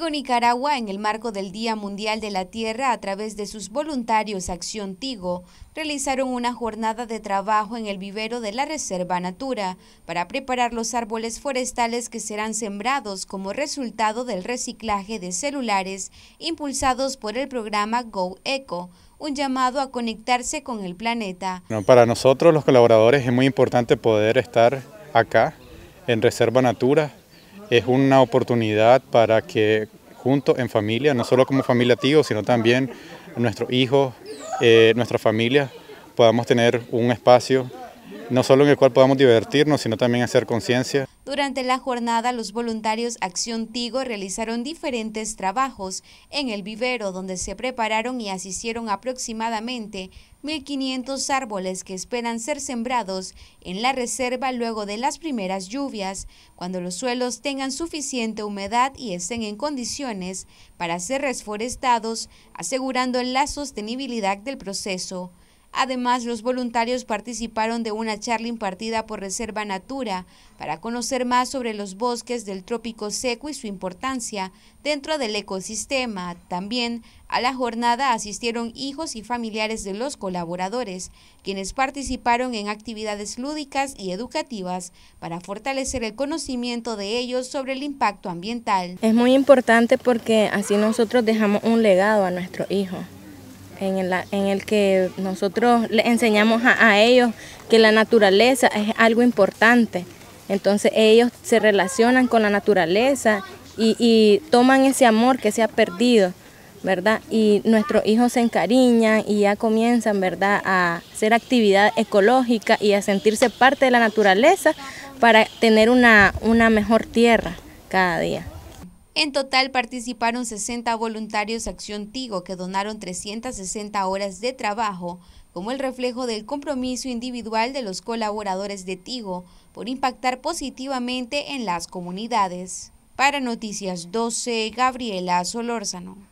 Tigo Nicaragua, en el marco del Día Mundial de la Tierra, a través de sus voluntarios Acción Tigo, realizaron una jornada de trabajo en el vivero de la Reserva Natura para preparar los árboles forestales que serán sembrados como resultado del reciclaje de celulares impulsados por el programa Go Eco, un llamado a conectarse con el planeta. para nosotros los colaboradores es muy importante poder estar acá en Reserva Natura es una oportunidad para que juntos en familia, no solo como familia tío, sino también nuestros hijos, eh, nuestra familia, podamos tener un espacio, no solo en el cual podamos divertirnos, sino también hacer conciencia. Durante la jornada, los voluntarios Acción Tigo realizaron diferentes trabajos en el vivero, donde se prepararon y asistieron aproximadamente 1.500 árboles que esperan ser sembrados en la reserva luego de las primeras lluvias, cuando los suelos tengan suficiente humedad y estén en condiciones para ser reforestados, asegurando la sostenibilidad del proceso. Además, los voluntarios participaron de una charla impartida por Reserva Natura para conocer más sobre los bosques del trópico seco y su importancia dentro del ecosistema. También a la jornada asistieron hijos y familiares de los colaboradores, quienes participaron en actividades lúdicas y educativas para fortalecer el conocimiento de ellos sobre el impacto ambiental. Es muy importante porque así nosotros dejamos un legado a nuestros hijos en, el que nosotros les enseñamos a, ellos que la naturaleza es algo importante. Entonces ellos se relacionan con la naturaleza y, toman ese amor que se ha perdido, ¿verdad? Y nuestros hijos se encariñan y ya comienzan, ¿verdad?, a hacer actividad ecológica y a sentirse parte de la naturaleza para tener una mejor tierra cada día. En total participaron 60 voluntarios Acción Tigo que donaron 360 horas de trabajo como el reflejo del compromiso individual de los colaboradores de Tigo por impactar positivamente en las comunidades. Para Noticias 12, Gabriela Solórzano.